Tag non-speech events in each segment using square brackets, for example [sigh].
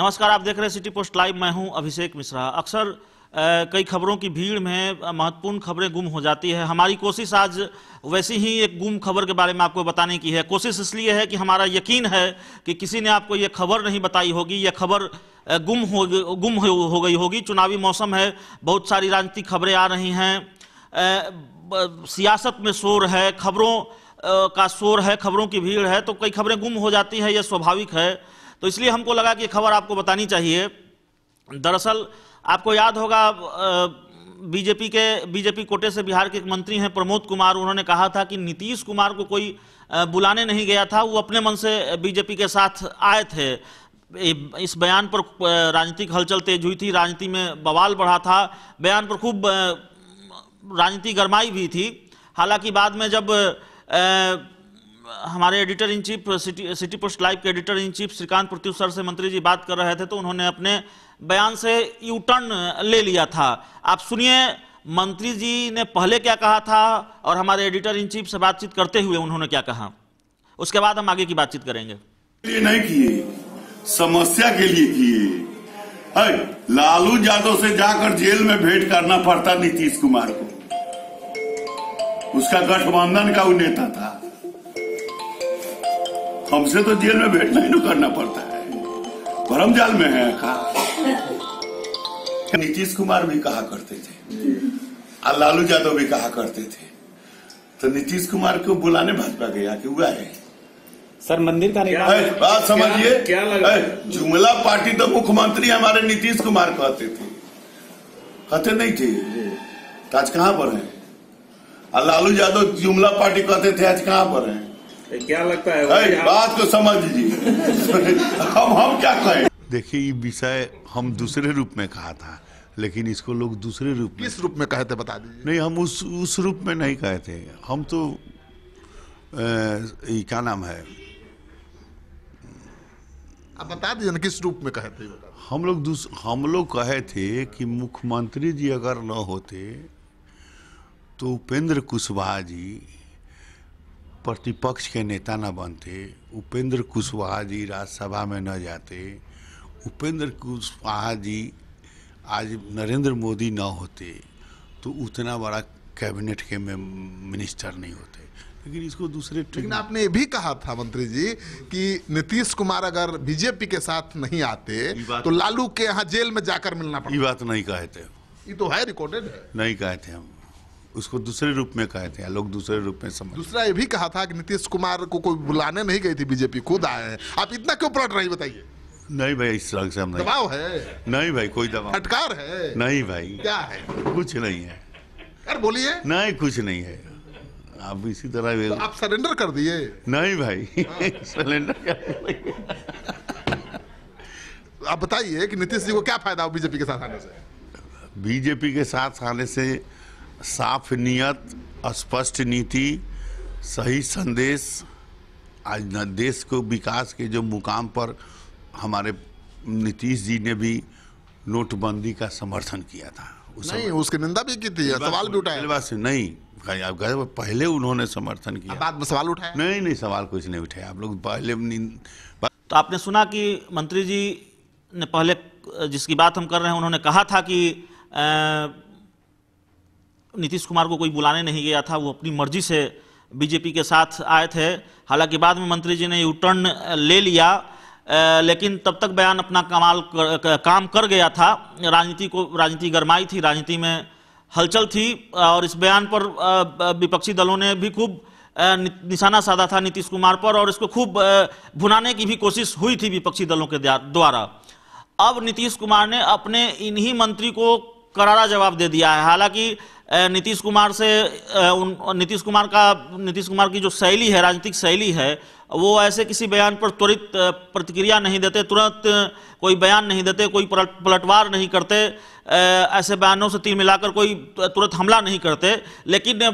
नमस्कार आप देख रहे हैं सिटी पोस्ट लाइव मैं हूं अभिषेक मिश्रा अक्सर कई खबरों की भीड़ में महत्वपूर्ण खबरें गुम हो जाती है हमारी कोशिश आज वैसी ही एक गुम खबर के बारे में आपको बताने की है कोशिश इसलिए है कि हमारा यकीन है कि किसी ने आपको ये खबर नहीं बताई होगी यह खबर गुम हो गुम हो गई होगी चुनावी मौसम है बहुत सारी राजनीतिक खबरें आ रही हैं सियासत में शोर है खबरों का शोर है खबरों की भीड़ है तो कई खबरें गुम हो जाती है यह स्वाभाविक है तो इसलिए हमको लगा कि खबर आपको बतानी चाहिए दरअसल आपको याद होगा बीजेपी के बीजेपी कोटे से बिहार के एक मंत्री हैं प्रमोद कुमार उन्होंने कहा था कि नीतीश कुमार को कोई बुलाने नहीं गया था वो अपने मन से बीजेपी के साथ आए थे इस बयान पर राजनीतिक हलचल तेज हुई थी राजनीति में बवाल बढ़ा था बयान पर खूब राजनीति गरमाई भी थी हालांकि बाद में जब हमारे editor in chief City City Post Live के editor in chief Shrikant Prithvi sir से मंत्री जी बात कर रहे थे तो उन्होंने अपने बयान से यू टर्न ले लिया था आप सुनिए मंत्री जी ने पहले क्या कहा था और हमारे एडिटर इन चीफ से बातचीत करते हुए उन्होंने क्या कहा उसके बाद हम आगे की बातचीत करेंगे नहीं किए समस्या के लिए किए लालू यादव से जाकर जेल में भेंट करना पड़ता नीतीश कुमार को उसका गठबंधन का वो नेता था हमसे तो जेल में बैठना ही करना पड़ता है भरम जाल में है कहा नीतीश कुमार भी कहा करते थे और लालू यादव भी कहा करते थे तो नीतीश कुमार को बुलाने भाजपा गया कि हुआ है सर मंदिर का निर्माण बात समझिए क्या, क्या जुमला पार्टी तो मुख्यमंत्री हमारे नीतीश कुमार कहते थे कहते नहीं थे तो आज कहाँ पर है और लालू यादव जुमला पार्टी कहते थे आज कहाँ पर है क्या लगता है बात को समझ लीजिए [laughs] हम हम क्या कहें देखिए ये विषय हम दूसरे रूप में कहा था लेकिन इसको लोग दूसरे रूप में किस रूप में कहे थे बता दीजिए नहीं हम उस उस रूप में नहीं कहे थे हम तो ए, क्या नाम है आप बता दीजिए ना किस रूप में कहे थे हम लोग हम लोग कहे थे कि मुख्यमंत्री जी अगर न होते तो उपेंद्र कुशवाहा जी प्रतिपक्ष के नेता न बनते उपेंद्र कुशवाहा जी राज्यसभा में न जाते उपेंद्र कुशवाहा जी आज नरेंद्र मोदी न होते तो उतना बड़ा कैबिनेट के में मिनिस्टर नहीं होते लेकिन इसको दूसरे लेकिन आपने ये भी कहा था मंत्री जी कि नीतीश कुमार अगर बीजेपी के साथ नहीं आते तो लालू के यहाँ जेल में जाकर मिलना पड़ता ये बात नहीं कहे थे ये तो है रिकॉर्डेड है नहीं कहे थे हम उसको दूसरे रूप में कहे थे लोग दूसरे रूप में समझ दूसरा ये भी कहा था कि नीतीश कुमार को कोई बुलाने नहीं गई थी बीजेपी खुद आए हैं आप इतना क्यों पलट रही बताइए नहीं भाई इस तरह से हम दबाव है नहीं भाई कोई दबाव फटकार है नहीं भाई क्या है कुछ नहीं है यार बोलिए नहीं कुछ नहीं है आप इसी तरह तो आप सरेंडर कर दिए नहीं भाई सरेंडर [laughs] कर आप बताइए कि नीतीश जी को क्या फायदा हो बीजेपी के साथ आने से बीजेपी के साथ आने से साफ नियत स्पष्ट नीति सही संदेश आज देश को विकास के जो मुकाम पर हमारे नीतीश जी ने भी नोटबंदी का समर्थन किया था उस नहीं उसकी निंदा भी की थी सवाल भी उठाया नहीं आप पहले उन्होंने समर्थन किया बाद में सवाल उठाया नहीं नहीं सवाल कुछ नहीं उठाया आप लोग पहले तो आपने सुना कि मंत्री जी ने पहले जिसकी बात हम कर रहे हैं उन्होंने कहा था कि आ, नीतीश कुमार को कोई बुलाने नहीं गया था वो अपनी मर्जी से बीजेपी के साथ आए थे हालांकि बाद में मंत्री जी ने यू टर्न ले लिया लेकिन तब तक बयान अपना कमाल कर, काम कर गया था राजनीति को राजनीति गरमाई थी राजनीति में हलचल थी और इस बयान पर विपक्षी दलों ने भी खूब निशाना साधा था नीतीश कुमार पर और इसको खूब भुनाने की भी कोशिश हुई थी विपक्षी दलों के द्वारा अब नीतीश कुमार ने अपने इन्हीं मंत्री को करारा जवाब दे दिया है हालांकि नीतीश कुमार से नीतीश कुमार का नीतीश कुमार की जो शैली है राजनीतिक शैली है वो ऐसे किसी बयान पर त्वरित प्रतिक्रिया नहीं देते तुरंत कोई बयान नहीं देते कोई पलटवार नहीं करते ऐसे बयानों से तीन मिलाकर कोई तुरंत हमला नहीं करते लेकिन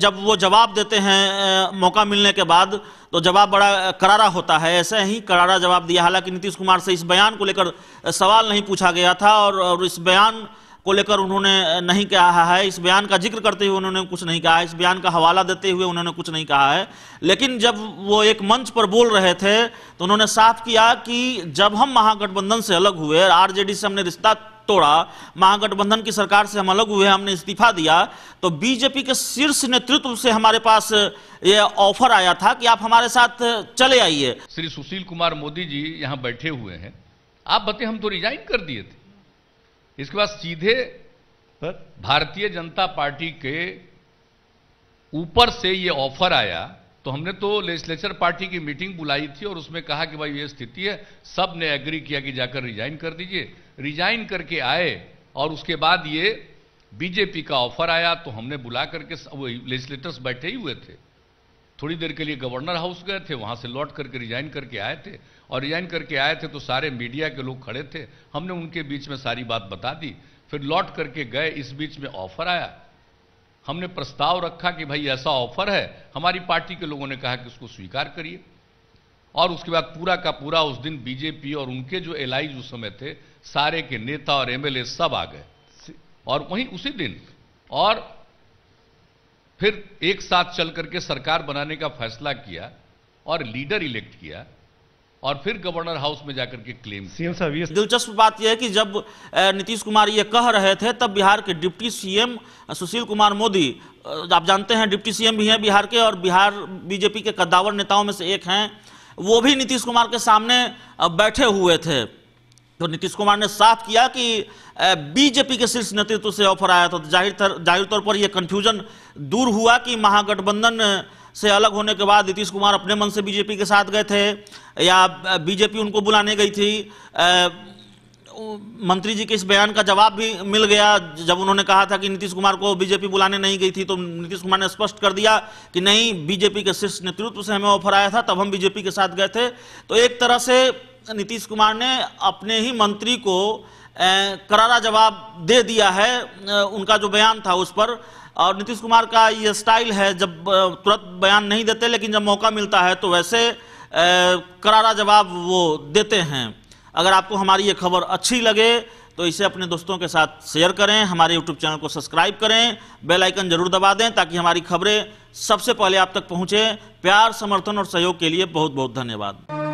जब वो जवाब देते हैं मौका मिलने के बाद तो जवाब बड़ा करारा होता है ऐसे ही करारा जवाब दिया हालांकि नीतीश कुमार से इस बयान को लेकर सवाल नहीं पूछा गया था और, और इस बयान को लेकर उन्होंने नहीं कहा है इस बयान का जिक्र करते हुए उन्होंने कुछ नहीं कहा इस बयान का हवाला देते हुए उन्होंने कुछ नहीं कहा है लेकिन जब वो एक मंच पर बोल रहे थे तो उन्होंने साफ किया कि जब हम महागठबंधन से अलग हुए आरजेडी से हमने रिश्ता तोड़ा महागठबंधन की सरकार से हम अलग हुए हमने इस्तीफा दिया तो बीजेपी के शीर्ष नेतृत्व से हमारे पास ये ऑफर आया था कि आप हमारे साथ चले आइए श्री सुशील कुमार मोदी जी यहाँ बैठे हुए हैं आप बताए हम तो रिजाइन कर दिए थे इसके बाद सीधे भारतीय जनता पार्टी के ऊपर से ये ऑफर आया तो हमने तो लेजिस्लेचर पार्टी की मीटिंग बुलाई थी और उसमें कहा कि भाई ये स्थिति है सब ने एग्री किया कि जाकर रिजाइन कर दीजिए रिजाइन करके आए और उसके बाद ये बीजेपी का ऑफर आया तो हमने बुला करके वो लेजिस्लेटर्स बैठे ही हुए थे थोड़ी देर के लिए गवर्नर हाउस गए थे वहाँ से लौट करके रिजाइन करके आए थे और रिजाइन करके आए थे तो सारे मीडिया के लोग खड़े थे हमने उनके बीच में सारी बात बता दी फिर लौट करके गए इस बीच में ऑफर आया हमने प्रस्ताव रखा कि भाई ऐसा ऑफर है हमारी पार्टी के लोगों ने कहा कि उसको स्वीकार करिए और उसके बाद पूरा का पूरा उस दिन बीजेपी और उनके जो एल उस समय थे सारे के नेता और एमएलए सब आ गए और वहीं उसी दिन और फिर एक साथ चल करके सरकार बनाने का फैसला किया और लीडर इलेक्ट किया और फिर गवर्नर हाउस में जाकर के क्लेम सीएम साहब ये दिलचस्प बात यह है कि जब नीतीश कुमार ये कह रहे थे तब बिहार के डिप्टी सीएम सुशील कुमार मोदी आप जानते हैं डिप्टी सीएम भी हैं बिहार के और बिहार बीजेपी के कद्दावर नेताओं में से एक हैं वो भी नीतीश कुमार के सामने बैठे हुए थे तो नीतीश कुमार ने साफ किया कि बीजेपी के शीर्ष नेतृत्व से ऑफर आया था तो जाहिर तर, जाहिर तौर पर यह कन्फ्यूजन दूर हुआ कि महागठबंधन से अलग होने के बाद नीतीश कुमार अपने मन से बीजेपी के साथ गए थे या बीजेपी उनको बुलाने गई थी मंत्री जी के इस बयान का जवाब भी मिल गया जब उन्होंने कहा था कि नीतीश कुमार को बीजेपी बुलाने नहीं गई थी तो नीतीश कुमार ने स्पष्ट कर दिया कि नहीं बीजेपी के शीर्ष नेतृत्व से हमें ऑफर आया था तब हम बीजेपी के साथ गए थे तो एक तरह से नीतीश कुमार ने अपने ही मंत्री को करारा जवाब दे दिया है उनका जो बयान था उस पर और नीतीश कुमार का ये स्टाइल है जब तुरंत बयान नहीं देते लेकिन जब मौका मिलता है तो वैसे करारा जवाब वो देते हैं अगर आपको हमारी ये खबर अच्छी लगे तो इसे अपने दोस्तों के साथ शेयर करें हमारे यूट्यूब चैनल को सब्सक्राइब करें बेल आइकन जरूर दबा दें ताकि हमारी खबरें सबसे पहले आप तक पहुंचे प्यार समर्थन और सहयोग के लिए बहुत बहुत धन्यवाद